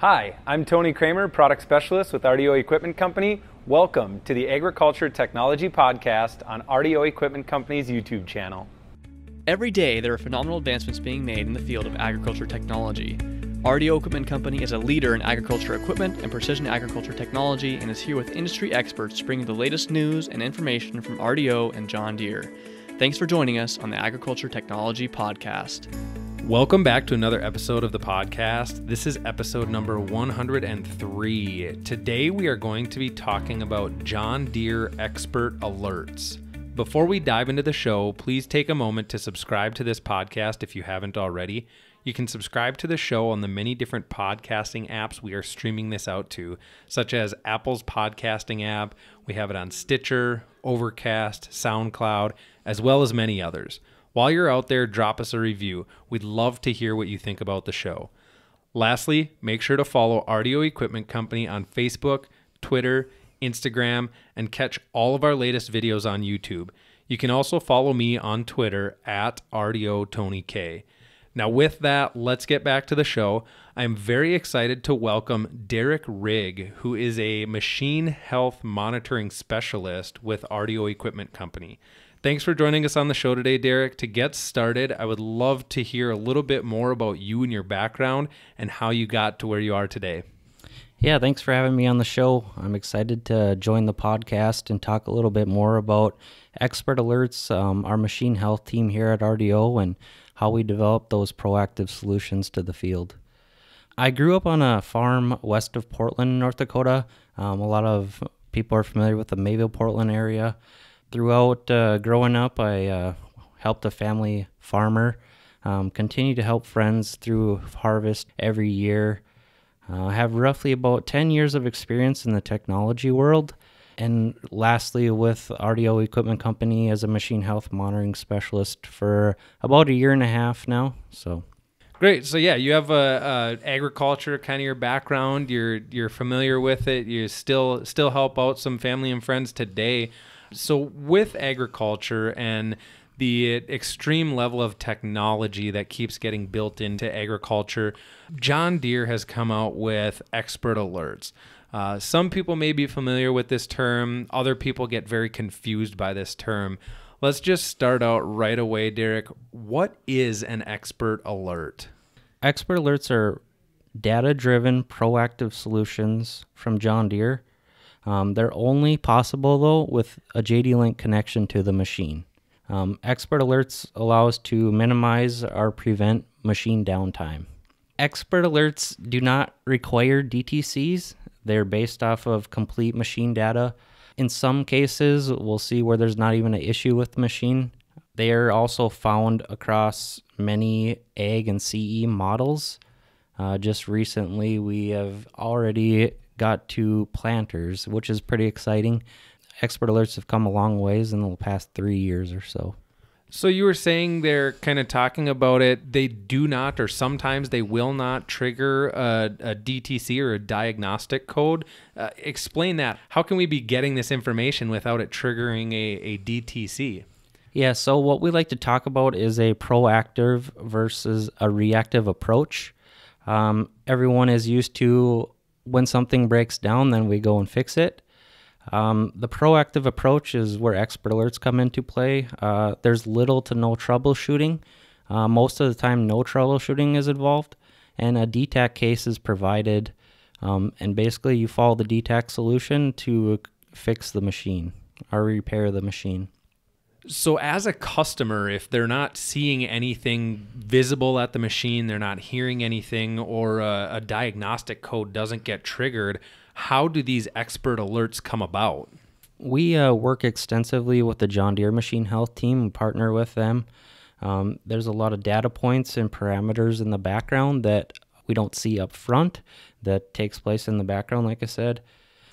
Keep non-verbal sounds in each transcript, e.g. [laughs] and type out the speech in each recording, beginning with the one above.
Hi, I'm Tony Kramer, product specialist with RDO Equipment Company. Welcome to the Agriculture Technology Podcast on RDO Equipment Company's YouTube channel. Every day, there are phenomenal advancements being made in the field of agriculture technology. RDO Equipment Company is a leader in agriculture equipment and precision agriculture technology and is here with industry experts to bring the latest news and information from RDO and John Deere. Thanks for joining us on the Agriculture Technology Podcast. Welcome back to another episode of the podcast. This is episode number 103. Today we are going to be talking about John Deere Expert Alerts. Before we dive into the show, please take a moment to subscribe to this podcast if you haven't already. You can subscribe to the show on the many different podcasting apps we are streaming this out to, such as Apple's podcasting app. We have it on Stitcher, Overcast, SoundCloud, as well as many others. While you're out there, drop us a review. We'd love to hear what you think about the show. Lastly, make sure to follow RDO Equipment Company on Facebook, Twitter, Instagram, and catch all of our latest videos on YouTube. You can also follow me on Twitter at RDO Tony K. Now, with that, let's get back to the show. I'm very excited to welcome Derek Rigg, who is a machine health monitoring specialist with RDO Equipment Company. Thanks for joining us on the show today, Derek. To get started, I would love to hear a little bit more about you and your background and how you got to where you are today. Yeah, thanks for having me on the show. I'm excited to join the podcast and talk a little bit more about expert alerts, um, our machine health team here at RDO, and how we develop those proactive solutions to the field. I grew up on a farm west of Portland, North Dakota. Um, a lot of people are familiar with the Mayville, Portland area. Throughout uh, growing up, I uh, helped a family farmer, um, continue to help friends through harvest every year. Uh, I have roughly about 10 years of experience in the technology world. And lastly, with RDO Equipment Company as a machine health monitoring specialist for about a year and a half now. So Great. So yeah, you have a, a agriculture kind of your background. You're you're familiar with it. You still still help out some family and friends today. So with agriculture and the extreme level of technology that keeps getting built into agriculture, John Deere has come out with expert alerts. Uh, some people may be familiar with this term. Other people get very confused by this term. Let's just start out right away, Derek. What is an expert alert? Expert alerts are data driven, proactive solutions from John Deere. Um, they're only possible, though, with a JD Link connection to the machine. Um, expert alerts allow us to minimize or prevent machine downtime. Expert alerts do not require DTCs, they're based off of complete machine data in some cases, we'll see where there's not even an issue with the machine. They are also found across many egg and CE models. Uh, just recently, we have already got to planters, which is pretty exciting. Expert alerts have come a long ways in the past three years or so. So you were saying they're kind of talking about it. They do not, or sometimes they will not trigger a, a DTC or a diagnostic code. Uh, explain that. How can we be getting this information without it triggering a, a DTC? Yeah, so what we like to talk about is a proactive versus a reactive approach. Um, everyone is used to when something breaks down, then we go and fix it. Um, the proactive approach is where expert alerts come into play. Uh, there's little to no troubleshooting. Uh, most of the time, no troubleshooting is involved, and a DTAC case is provided. Um, and basically, you follow the DTAC solution to fix the machine or repair the machine. So, as a customer, if they're not seeing anything visible at the machine, they're not hearing anything, or a, a diagnostic code doesn't get triggered, how do these expert alerts come about? We uh, work extensively with the John Deere Machine Health team and partner with them. Um, there's a lot of data points and parameters in the background that we don't see up front that takes place in the background, like I said.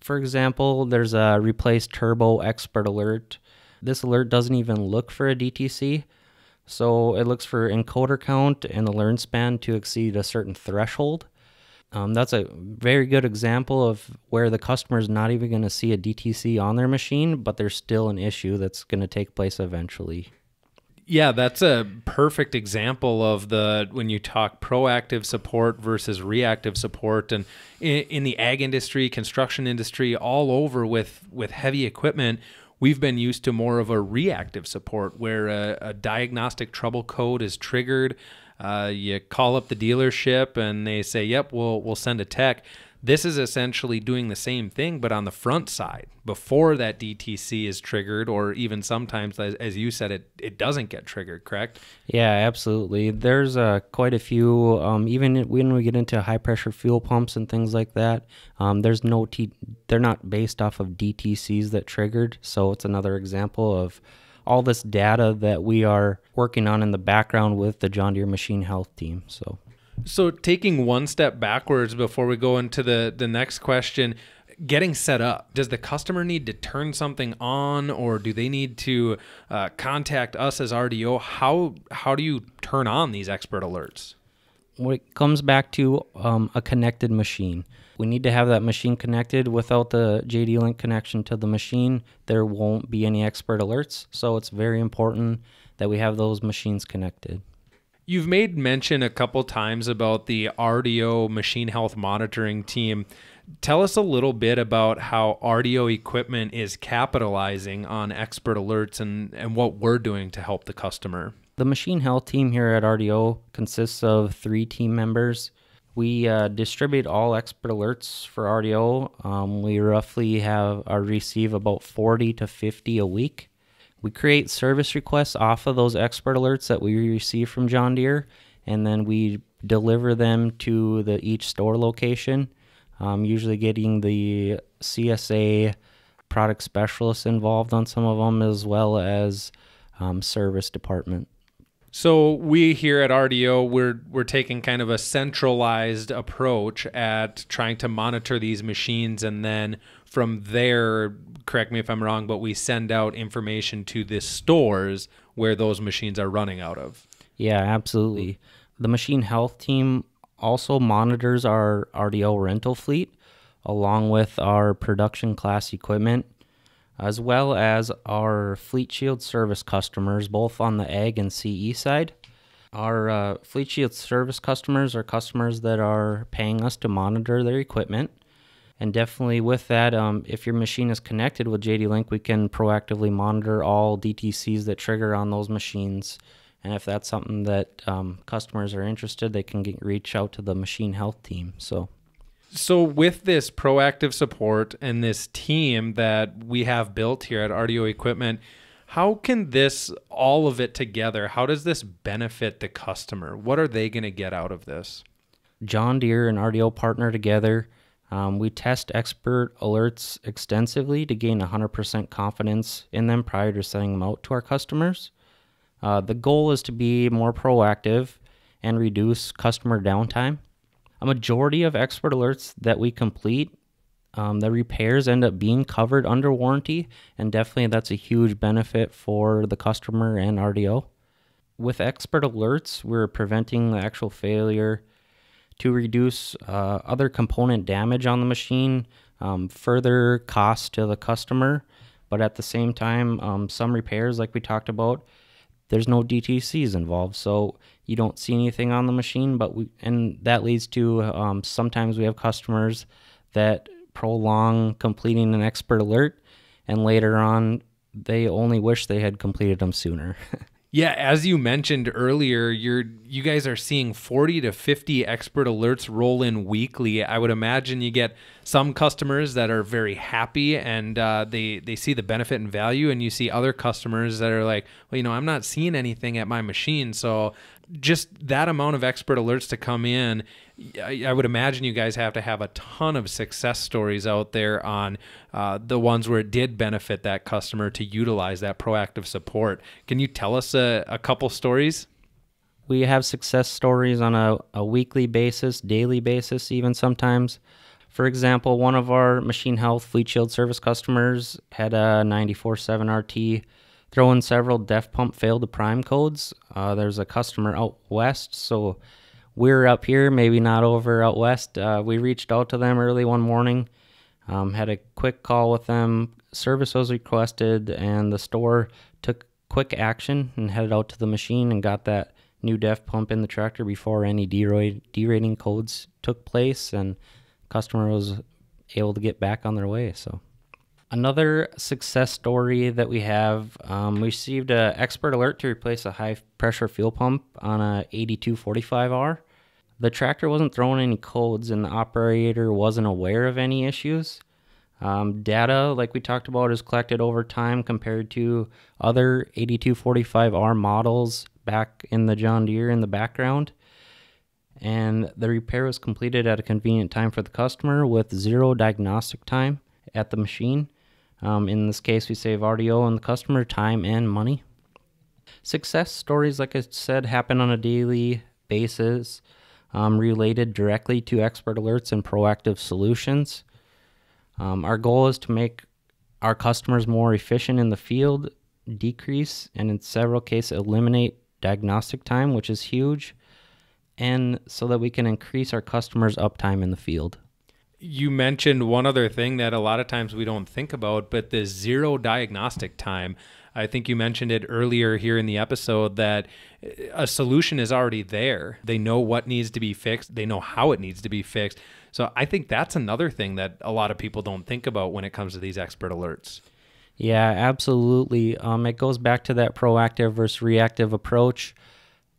For example, there's a replace turbo expert alert. This alert doesn't even look for a DTC. So it looks for encoder count and the learn span to exceed a certain threshold. Um, that's a very good example of where the customer is not even going to see a DTC on their machine, but there's still an issue that's going to take place eventually. Yeah, that's a perfect example of the when you talk proactive support versus reactive support, and in, in the ag industry, construction industry, all over with with heavy equipment we've been used to more of a reactive support where a, a, diagnostic trouble code is triggered uh, you call up the dealership and they say, "Yep, we'll we'll send a tech." This is essentially doing the same thing, but on the front side before that DTC is triggered, or even sometimes, as, as you said, it it doesn't get triggered. Correct? Yeah, absolutely. There's uh, quite a few. Um, even when we get into high pressure fuel pumps and things like that, um, there's no T. They're not based off of DTCs that triggered. So it's another example of all this data that we are working on in the background with the John Deere Machine Health team. So, so taking one step backwards before we go into the the next question, getting set up does the customer need to turn something on or do they need to uh, contact us as rdo how how do you turn on these expert alerts when it comes back to um, a connected machine we need to have that machine connected. Without the JD Link connection to the machine, there won't be any expert alerts. So it's very important that we have those machines connected. You've made mention a couple times about the RDO machine health monitoring team. Tell us a little bit about how RDO equipment is capitalizing on expert alerts and, and what we're doing to help the customer. The machine health team here at RDO consists of three team members we uh, distribute all expert alerts for RDO. Um, we roughly have or uh, receive about 40 to 50 a week. We create service requests off of those expert alerts that we receive from John Deere, and then we deliver them to the each store location. Um, usually getting the CSA product specialists involved on some of them, as well as um, service department. So we here at RDO we're we're taking kind of a centralized approach at trying to monitor these machines and then from there correct me if I'm wrong but we send out information to the stores where those machines are running out of. Yeah, absolutely. The machine health team also monitors our RDO rental fleet along with our production class equipment as well as our Fleet Shield service customers, both on the ag and CE side. Our uh, Fleet Shield service customers are customers that are paying us to monitor their equipment. And definitely with that, um, if your machine is connected with JD Link, we can proactively monitor all DTCs that trigger on those machines. And if that's something that um, customers are interested, they can get, reach out to the machine health team. So so, with this proactive support and this team that we have built here at RDO Equipment, how can this, all of it together, how does this benefit the customer? What are they going to get out of this? John Deere and RDO partner together. Um, we test expert alerts extensively to gain 100% confidence in them prior to sending them out to our customers. Uh, the goal is to be more proactive and reduce customer downtime a majority of expert alerts that we complete, um, the repairs end up being covered under warranty, and definitely that's a huge benefit for the customer and RDO. With expert alerts, we're preventing the actual failure to reduce uh, other component damage on the machine, um, further cost to the customer, but at the same time, um, some repairs, like we talked about, there's no DTCs involved, so you don't see anything on the machine. But we and that leads to um, sometimes we have customers that prolong completing an expert alert, and later on they only wish they had completed them sooner. [laughs] Yeah, as you mentioned earlier, you're you guys are seeing 40 to 50 expert alerts roll in weekly. I would imagine you get some customers that are very happy and uh, they they see the benefit and value, and you see other customers that are like, well, you know, I'm not seeing anything at my machine, so just that amount of expert alerts to come in, I, I, would imagine you guys have to have a ton of success stories out there on uh, the ones where it did benefit that customer to utilize that proactive support. Can you tell us a, a couple stories? We have success stories on a, a weekly basis, daily basis, even sometimes. For example, one of our Machine Health Fleet Shield service customers had a ninety four seven RT Throw in several def pump failed to prime codes. Uh, there's a customer out west, so we're up here, maybe not over out west. Uh, we reached out to them early one morning, um, had a quick call with them. Service was requested, and the store took quick action and headed out to the machine and got that new def pump in the tractor before any derating codes took place, and customer was able to get back on their way. So. Another success story that we have, um, we received an expert alert to replace a high pressure fuel pump on a 8245R. The tractor wasn't throwing any codes and the operator wasn't aware of any issues. Um, data, like we talked about, is collected over time compared to other 8245R models back in the John Deere in the background. And the repair was completed at a convenient time for the customer with zero diagnostic time at the machine. Um, in this case, we save RDO and the customer time and money. Success stories, like I said, happen on a daily basis, um, related directly to expert alerts and proactive solutions. Um, our goal is to make our customers more efficient in the field, decrease, and in several cases, eliminate diagnostic time, which is huge, and so that we can increase our customers' uptime in the field you mentioned one other thing that a lot of times we don't think about, but the zero diagnostic time. I think you mentioned it earlier here in the episode that uh, a solution is already there. They know what needs to be fixed, they know how it needs to be fixed. So I think that's another thing that a lot of people don't think about when it comes to these expert alerts. Yeah, absolutely. Um, it goes back to that proactive versus reactive approach.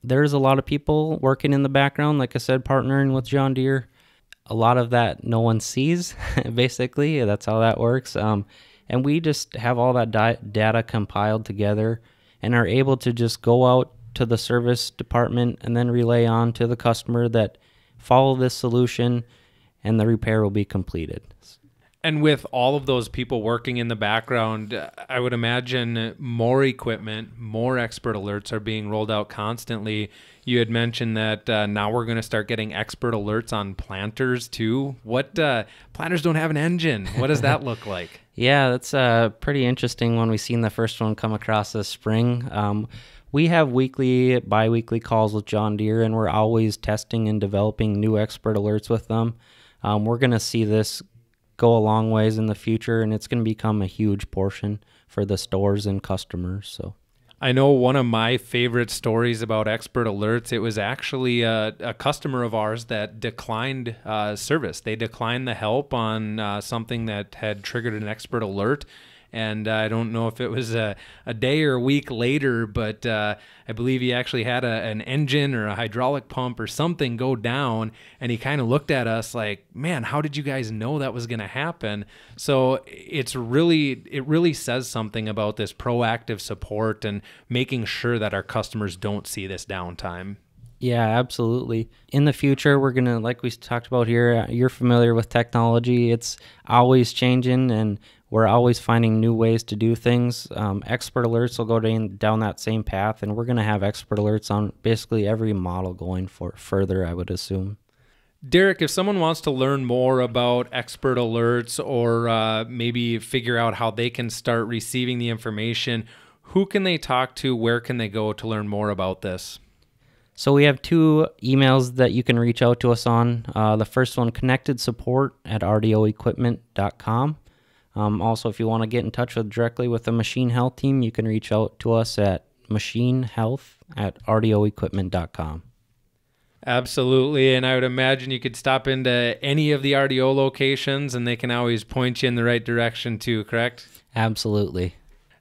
There's a lot of people working in the background, like I said, partnering with John Deere a lot of that no one sees, [laughs] basically. That's how that works. Um, and we just have all that data compiled together and are able to just go out to the service department and then relay on to the customer that follow this solution and the repair will be completed. And with all of those people working in the background, I would imagine more equipment, more expert alerts are being rolled out constantly. You had mentioned that uh, now we're going to start getting expert alerts on planters too. What uh, planters don't have an engine? What does that [laughs] look like? yeah, that's a uh, pretty interesting one. We've seen the first one come across this spring. Um, we have weekly, bi weekly calls with John Deere, and we're always testing and developing new expert alerts with them. Um, we're going to see this go a long ways in the future and it's going to become a huge portion for the stores and customers so I know one of my favorite stories about expert alerts. It was actually a, a customer of ours that declined uh, service. They declined the help on uh, something that had triggered an expert alert. And uh, I don't know if it was a, a day or a week later, but uh, I believe he actually had a, an engine or a hydraulic pump or something go down. And he kind of looked at us like, man, how did you guys know that was going to happen? So it's really, it really says something about this proactive support and making sure that our customers don't see this downtime. Yeah, absolutely. In the future, we're going to, like we talked about here, uh, you're familiar with technology. It's always changing and we're always finding new ways to do things. Um, expert alerts will go down, that same path, and we're going to have expert alerts on basically every model going for further, I would assume. Derek, if someone wants to learn more about expert alerts or uh, maybe figure out how they can start receiving the information, who can they talk to? Where can they go to learn more about this? So we have two emails that you can reach out to us on. Uh, the first one, connected support at rdoequipment.com. Um, also, if you want to get in touch with directly with the machine health team, you can reach out to us at machinehealth at rdoequipment.com. Absolutely. And I would imagine you could stop into any of the RDO locations and they can always point you in the right direction too, correct? Absolutely.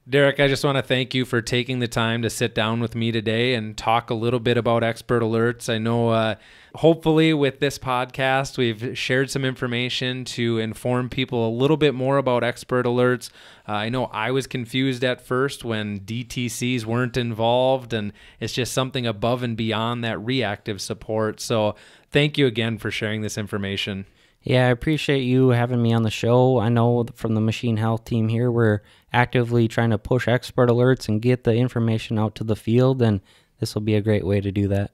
Derek, I just want to thank you for taking the time to sit down with me today and talk a little bit about expert alerts. I know, uh, hopefully, with this podcast, we've shared some information to inform people a little bit more about expert alerts. Uh, I know I was confused at first when DTCs weren't involved, and it's just something above and beyond that reactive support. So, thank you again for sharing this information. Yeah, I appreciate you having me on the show. I know from the Machine Health team here, we're actively trying to push expert alerts and get the information out to the field, and this will be a great way to do that.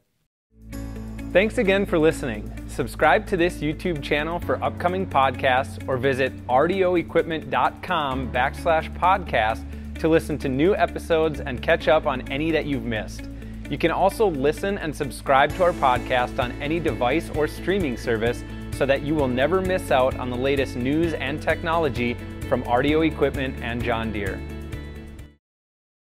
Thanks again for listening. Subscribe to this YouTube channel for upcoming podcasts or visit rdoequipment.com backslash podcast to listen to new episodes and catch up on any that you've missed. You can also listen and subscribe to our podcast on any device or streaming service so that you will never miss out on the latest news and technology from RDO Equipment and John Deere.